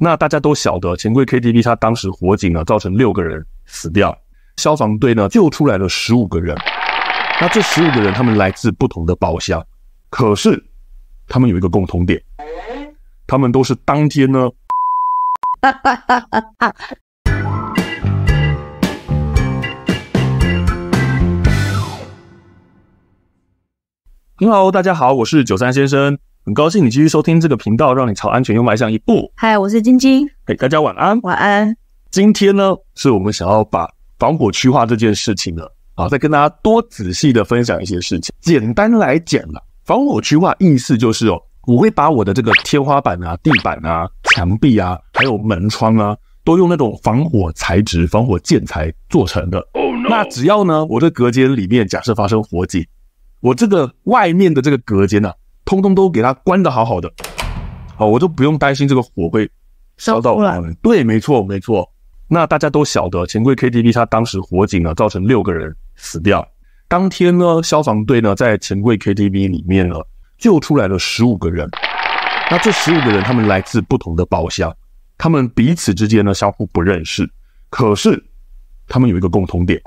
那大家都晓得，钱柜 KTV 它当时火警呢，造成六个人死掉，消防队呢救出来了十五个人。那这十五个人，他们来自不同的包厢，可是他们有一个共同点，他们都是当天呢。你好，大家好，我是九三先生。很高兴你继续收听这个频道，让你朝安全又迈向一步。嗨，我是晶晶。嘿，大家晚安，晚安。今天呢，是我们想要把防火区化这件事情呢，啊，再跟大家多仔细的分享一些事情。简单来讲呢，防火区化意思就是哦，我会把我的这个天花板啊、地板啊、墙壁啊，还有门窗啊，都用那种防火材质、防火建材做成的。哦，那只要呢，我的隔间里面假设发生火警，我这个外面的这个隔间呢。通通都给他关的好好的，好，我就不用担心这个火会烧到我们。对，没错，没错。那大家都晓得，钱柜 KTV 他当时火警呢，造成六个人死掉。当天呢，消防队呢在钱柜 KTV 里面呢救出来了十五个人。那这十五个人，他们来自不同的包厢，他们彼此之间呢相互不认识，可是他们有一个共同点。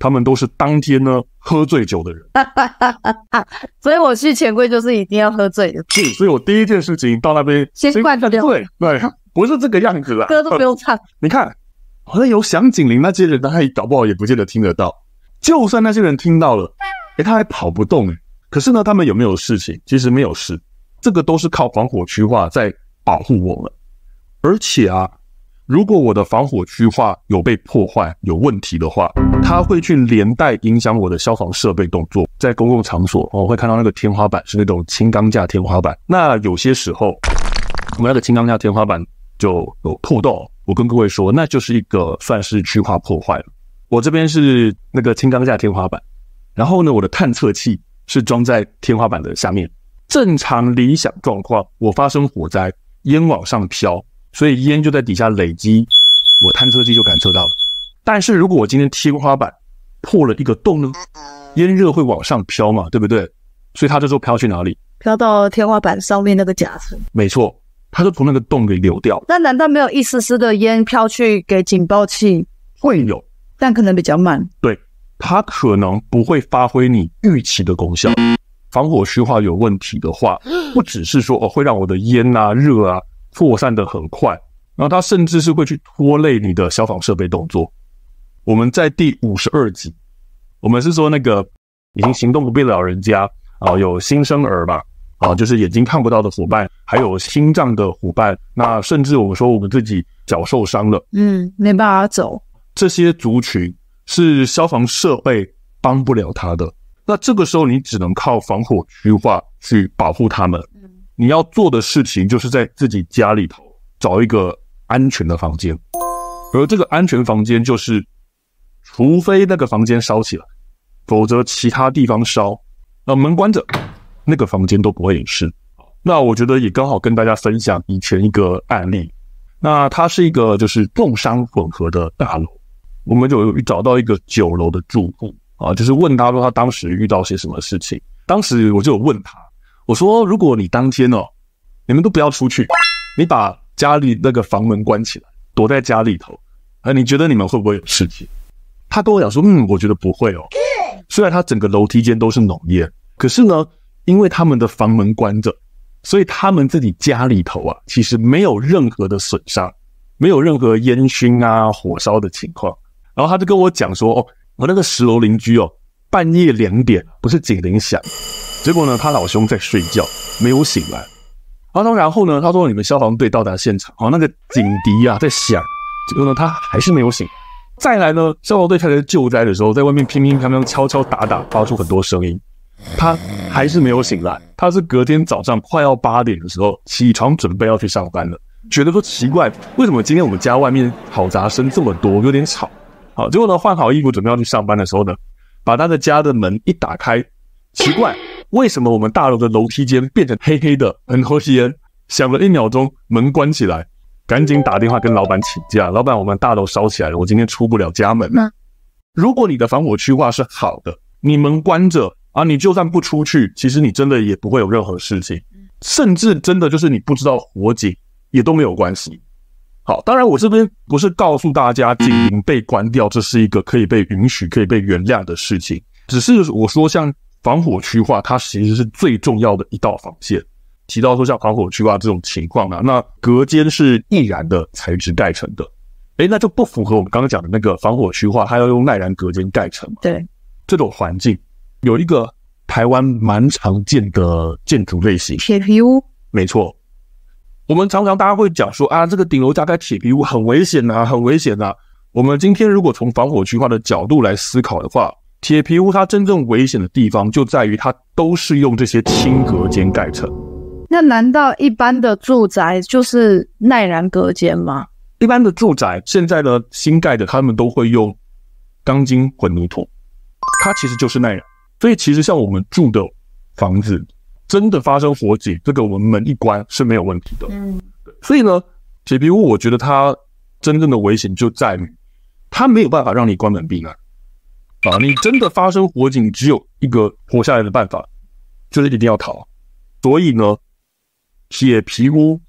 他们都是当天呢喝醉酒的人，所以我去钱柜就是一定要喝醉的。是，所以我第一件事情到那边先灌掉。对对，不是这个样子的，歌都不用唱。你看，好像有响警铃，那些人他搞不好也不见得听得到。就算那些人听到了，哎，他还跑不动哎。可是呢，他们有没有事情？其实没有事，这个都是靠防火区化在保护我们，而且啊。如果我的防火区划有被破坏有问题的话，它会去连带影响我的消防设备动作。在公共场所，我会看到那个天花板是那种轻钢架天花板。那有些时候，我们的轻钢架天花板就有破洞。我跟各位说，那就是一个算是区划破坏了。我这边是那个轻钢架天花板，然后呢，我的探测器是装在天花板的下面。正常理想状况，我发生火灾，烟往上飘。所以烟就在底下累积，我探测器就感测到了。但是如果我今天天花板破了一个洞呢？烟热会往上飘嘛，对不对？所以它时候飘去哪里？飘到天花板上面那个夹层。没错，它就从那个洞给流掉。那难道没有一丝丝的烟飘去给警报器？会有，但可能比较慢。对，它可能不会发挥你预期的功效。防火虚化有问题的话，不只是说哦会让我的烟啊热啊。扩散的很快，然后他甚至是会去拖累你的消防设备动作。我们在第五十二集，我们是说那个已经行动不便的老人家啊，有新生儿吧啊，就是眼睛看不到的伙伴，还有心脏的伙伴，那甚至我们说我们自己脚受伤了，嗯，没办法走，这些族群是消防设备帮不了他的，那这个时候你只能靠防火区化去保护他们。你要做的事情就是在自己家里头找一个安全的房间，而这个安全房间就是，除非那个房间烧起来，否则其他地方烧，那门关着，那个房间都不会有事。那我觉得也刚好跟大家分享以前一个案例，那它是一个就是重商混合的大楼，我们就找到一个九楼的住户啊，就是问他说他当时遇到些什么事情，当时我就有问他。我说：如果你当天哦，你们都不要出去，你把家里那个房门关起来，躲在家里头，呃，你觉得你们会不会有事情？他跟我讲说：嗯，我觉得不会哦。虽然他整个楼梯间都是浓烟，可是呢，因为他们的房门关着，所以他们自己家里头啊，其实没有任何的损伤，没有任何烟熏啊、火烧的情况。然后他就跟我讲说：哦，我那个十楼邻居哦，半夜两点不是警铃响。结果呢，他老兄在睡觉，没有醒来。好，那然后呢？他说：“你们消防队到达现场，好，那个警笛啊在响。结果呢，他还是没有醒。再来呢，消防队他在救灾的时候，在外面乒乒乓乓、敲敲打打，发出很多声音。他还是没有醒来。他是隔天早上快要八点的时候起床，准备要去上班了，觉得说奇怪，为什么今天我们家外面嘈杂声这么多，有点吵。好，结果呢，换好衣服准备要去上班的时候呢，把他的家的门一打开，奇怪。”为什么我们大楼的楼梯间变成黑黑的？很多吸烟。想了一秒钟，门关起来，赶紧打电话跟老板请假。老板，我们大楼烧起来了，我今天出不了家门了。如果你的防火区划是好的，你门关着啊，你就算不出去，其实你真的也不会有任何事情，甚至真的就是你不知道火警，也都没有关系。好，当然我这边不是告诉大家警铃被关掉，这是一个可以被允许、可以被原谅的事情，只是我说像。防火区化，它其实是最重要的一道防线。提到说像防火区化这种情况呢，那隔间是易燃的材质盖成的，诶，那就不符合我们刚刚讲的那个防火区化，它要用耐燃隔间盖成。对，这种环境有一个台湾蛮常见的建筑类型，铁皮屋。没错，我们常常大家会讲说啊，这个顶楼加盖铁皮屋很危险呐，很危险呐。我们今天如果从防火区化的角度来思考的话。铁皮屋它真正危险的地方就在于它都是用这些轻隔间盖成。那难道一般的住宅就是耐燃隔间吗？一般的住宅现在呢新盖的，他们都会用钢筋混凝土，它其实就是耐燃。所以其实像我们住的房子，真的发生火警，这个我们门一关是没有问题的。嗯，所以呢铁皮屋，我觉得它真正的危险就在于它没有办法让你关门闭难。啊，你真的发生火警，只有一个活下来的办法，就是一定要逃。所以呢，铁皮屋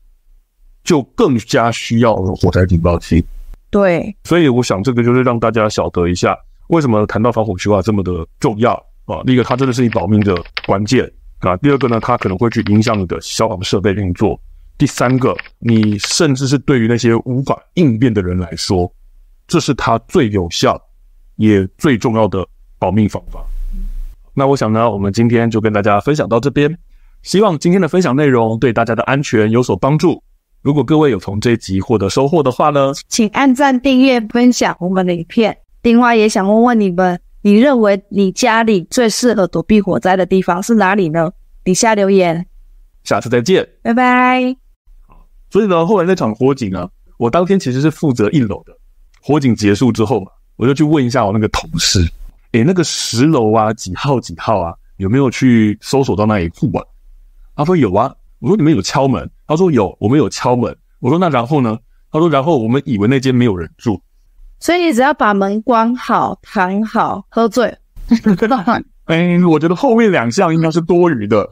就更加需要火灾警报器。对，所以我想这个就是让大家晓得一下，为什么谈到防火区啊这么的重要啊。第一个，它真的是你保命的关键啊。第二个呢，它可能会去影响你的消防设备运作。第三个，你甚至是对于那些无法应变的人来说，这是它最有效。也最重要的保命方法。那我想呢，我们今天就跟大家分享到这边，希望今天的分享内容对大家的安全有所帮助。如果各位有从这一集获得收获的话呢，请按赞、订阅、分享我们的影片。另外，也想问问你们，你认为你家里最适合躲避火灾的地方是哪里呢？底下留言。下次再见，拜拜。所以呢，后来那场火警啊，我当天其实是负责一楼的。火警结束之后嘛。我就去问一下我那个同事，欸，那个十楼啊，几号几号啊，有没有去搜索到那一户啊？他说有啊。我说你们有敲门？他说有，我们有敲门。我说那然后呢？他说然后我们以为那间没有人住。所以你只要把门关好、躺好、喝醉。哎，我觉得后面两项应该是多余的。